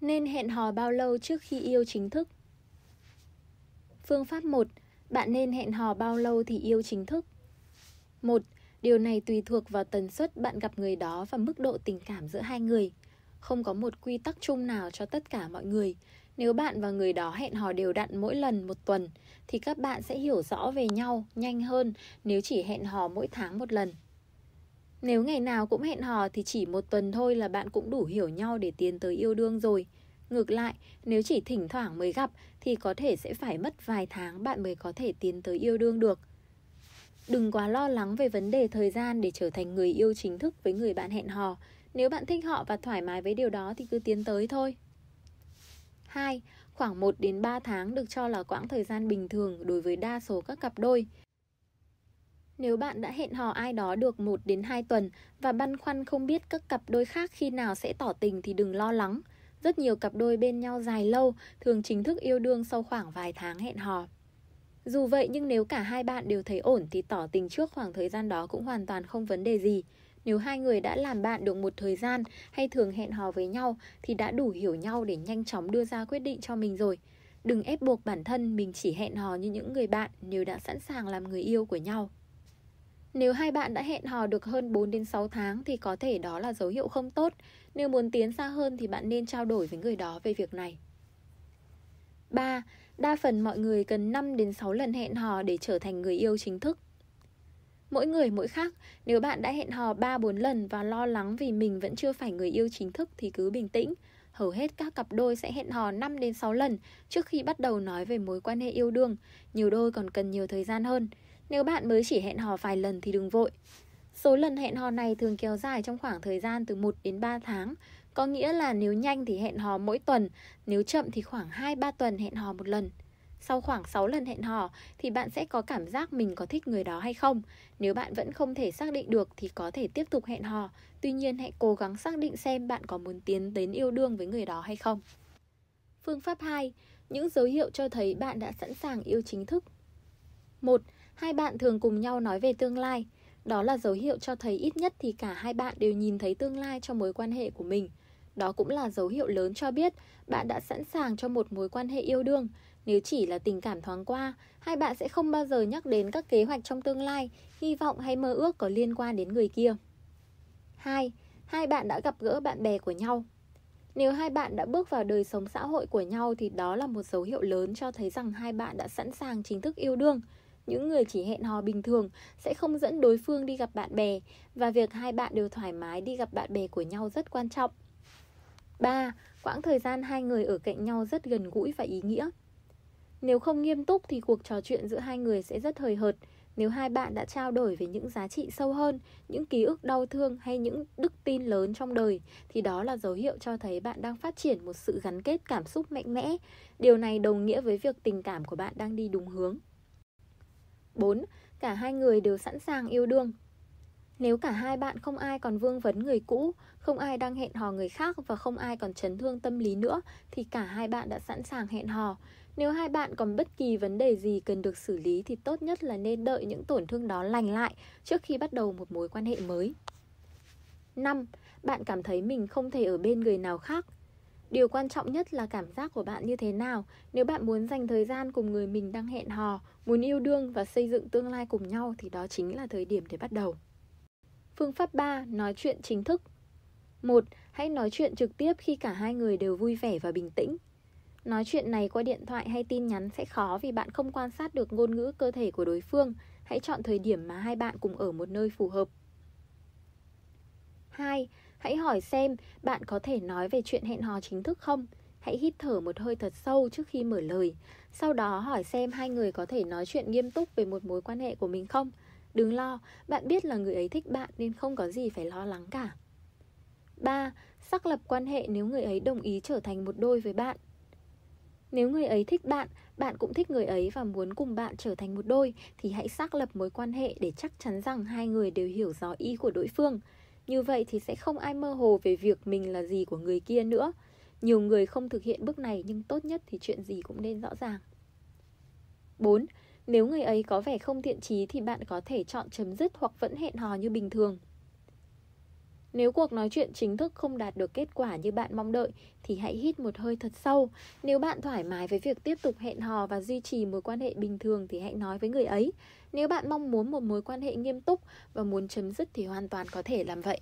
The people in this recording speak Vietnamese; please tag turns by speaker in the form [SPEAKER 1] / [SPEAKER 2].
[SPEAKER 1] Nên hẹn hò bao lâu trước khi yêu chính thức? Phương pháp 1. Bạn nên hẹn hò bao lâu thì yêu chính thức? 1. Điều này tùy thuộc vào tần suất bạn gặp người đó và mức độ tình cảm giữa hai người. Không có một quy tắc chung nào cho tất cả mọi người. Nếu bạn và người đó hẹn hò đều đặn mỗi lần một tuần thì các bạn sẽ hiểu rõ về nhau nhanh hơn nếu chỉ hẹn hò mỗi tháng một lần. Nếu ngày nào cũng hẹn hò thì chỉ một tuần thôi là bạn cũng đủ hiểu nhau để tiến tới yêu đương rồi. Ngược lại, nếu chỉ thỉnh thoảng mới gặp thì có thể sẽ phải mất vài tháng bạn mới có thể tiến tới yêu đương được. Đừng quá lo lắng về vấn đề thời gian để trở thành người yêu chính thức với người bạn hẹn hò. Nếu bạn thích họ và thoải mái với điều đó thì cứ tiến tới thôi. 2. Khoảng 1 đến 3 tháng được cho là quãng thời gian bình thường đối với đa số các cặp đôi. Nếu bạn đã hẹn hò ai đó được 1 đến 2 tuần và băn khoăn không biết các cặp đôi khác khi nào sẽ tỏ tình thì đừng lo lắng. Rất nhiều cặp đôi bên nhau dài lâu thường chính thức yêu đương sau khoảng vài tháng hẹn hò. Dù vậy nhưng nếu cả hai bạn đều thấy ổn thì tỏ tình trước khoảng thời gian đó cũng hoàn toàn không vấn đề gì. Nếu hai người đã làm bạn được một thời gian hay thường hẹn hò với nhau thì đã đủ hiểu nhau để nhanh chóng đưa ra quyết định cho mình rồi. Đừng ép buộc bản thân mình chỉ hẹn hò như những người bạn nếu đã sẵn sàng làm người yêu của nhau. Nếu hai bạn đã hẹn hò được hơn 4 đến 6 tháng thì có thể đó là dấu hiệu không tốt. Nếu muốn tiến xa hơn thì bạn nên trao đổi với người đó về việc này. 3. Đa phần mọi người cần 5 đến 6 lần hẹn hò để trở thành người yêu chính thức. Mỗi người mỗi khác, nếu bạn đã hẹn hò 3-4 lần và lo lắng vì mình vẫn chưa phải người yêu chính thức thì cứ bình tĩnh. Hầu hết các cặp đôi sẽ hẹn hò 5 đến 6 lần trước khi bắt đầu nói về mối quan hệ yêu đương, nhiều đôi còn cần nhiều thời gian hơn. Nếu bạn mới chỉ hẹn hò vài lần thì đừng vội. Số lần hẹn hò này thường kéo dài trong khoảng thời gian từ 1 đến 3 tháng, có nghĩa là nếu nhanh thì hẹn hò mỗi tuần, nếu chậm thì khoảng 2-3 tuần hẹn hò một lần. Sau khoảng 6 lần hẹn hò thì bạn sẽ có cảm giác mình có thích người đó hay không. Nếu bạn vẫn không thể xác định được thì có thể tiếp tục hẹn hò, tuy nhiên hãy cố gắng xác định xem bạn có muốn tiến đến yêu đương với người đó hay không. Phương pháp 2, những dấu hiệu cho thấy bạn đã sẵn sàng yêu chính thức. 1. Hai bạn thường cùng nhau nói về tương lai. Đó là dấu hiệu cho thấy ít nhất thì cả hai bạn đều nhìn thấy tương lai cho mối quan hệ của mình. Đó cũng là dấu hiệu lớn cho biết bạn đã sẵn sàng cho một mối quan hệ yêu đương. Nếu chỉ là tình cảm thoáng qua, hai bạn sẽ không bao giờ nhắc đến các kế hoạch trong tương lai, hy vọng hay mơ ước có liên quan đến người kia. 2. Hai bạn đã gặp gỡ bạn bè của nhau. Nếu hai bạn đã bước vào đời sống xã hội của nhau thì đó là một dấu hiệu lớn cho thấy rằng hai bạn đã sẵn sàng chính thức yêu đương những người chỉ hẹn hò bình thường sẽ không dẫn đối phương đi gặp bạn bè và việc hai bạn đều thoải mái đi gặp bạn bè của nhau rất quan trọng. 3. Quãng thời gian hai người ở cạnh nhau rất gần gũi và ý nghĩa. Nếu không nghiêm túc thì cuộc trò chuyện giữa hai người sẽ rất hời hợt. Nếu hai bạn đã trao đổi về những giá trị sâu hơn, những ký ức đau thương hay những đức tin lớn trong đời thì đó là dấu hiệu cho thấy bạn đang phát triển một sự gắn kết cảm xúc mạnh mẽ. Điều này đồng nghĩa với việc tình cảm của bạn đang đi đúng hướng. 4. Cả hai người đều sẵn sàng yêu đương. Nếu cả hai bạn không ai còn vương vấn người cũ, không ai đang hẹn hò người khác và không ai còn chấn thương tâm lý nữa thì cả hai bạn đã sẵn sàng hẹn hò. Nếu hai bạn còn bất kỳ vấn đề gì cần được xử lý thì tốt nhất là nên đợi những tổn thương đó lành lại trước khi bắt đầu một mối quan hệ mới. 5. Bạn cảm thấy mình không thể ở bên người nào khác Điều quan trọng nhất là cảm giác của bạn như thế nào Nếu bạn muốn dành thời gian cùng người mình đang hẹn hò Muốn yêu đương và xây dựng tương lai cùng nhau Thì đó chính là thời điểm để bắt đầu Phương pháp 3. Nói chuyện chính thức 1. Hãy nói chuyện trực tiếp khi cả hai người đều vui vẻ và bình tĩnh Nói chuyện này qua điện thoại hay tin nhắn sẽ khó vì bạn không quan sát được ngôn ngữ cơ thể của đối phương Hãy chọn thời điểm mà hai bạn cùng ở một nơi phù hợp 2. Hãy hỏi xem bạn có thể nói về chuyện hẹn hò chính thức không? Hãy hít thở một hơi thật sâu trước khi mở lời. Sau đó hỏi xem hai người có thể nói chuyện nghiêm túc về một mối quan hệ của mình không? Đừng lo, bạn biết là người ấy thích bạn nên không có gì phải lo lắng cả. 3. Xác lập quan hệ nếu người ấy đồng ý trở thành một đôi với bạn. Nếu người ấy thích bạn, bạn cũng thích người ấy và muốn cùng bạn trở thành một đôi thì hãy xác lập mối quan hệ để chắc chắn rằng hai người đều hiểu rõ ý của đối phương. Như vậy thì sẽ không ai mơ hồ về việc mình là gì của người kia nữa. Nhiều người không thực hiện bước này nhưng tốt nhất thì chuyện gì cũng nên rõ ràng. 4. Nếu người ấy có vẻ không thiện trí thì bạn có thể chọn chấm dứt hoặc vẫn hẹn hò như bình thường. Nếu cuộc nói chuyện chính thức không đạt được kết quả như bạn mong đợi thì hãy hít một hơi thật sâu. Nếu bạn thoải mái với việc tiếp tục hẹn hò và duy trì mối quan hệ bình thường thì hãy nói với người ấy. Nếu bạn mong muốn một mối quan hệ nghiêm túc và muốn chấm dứt thì hoàn toàn có thể làm vậy.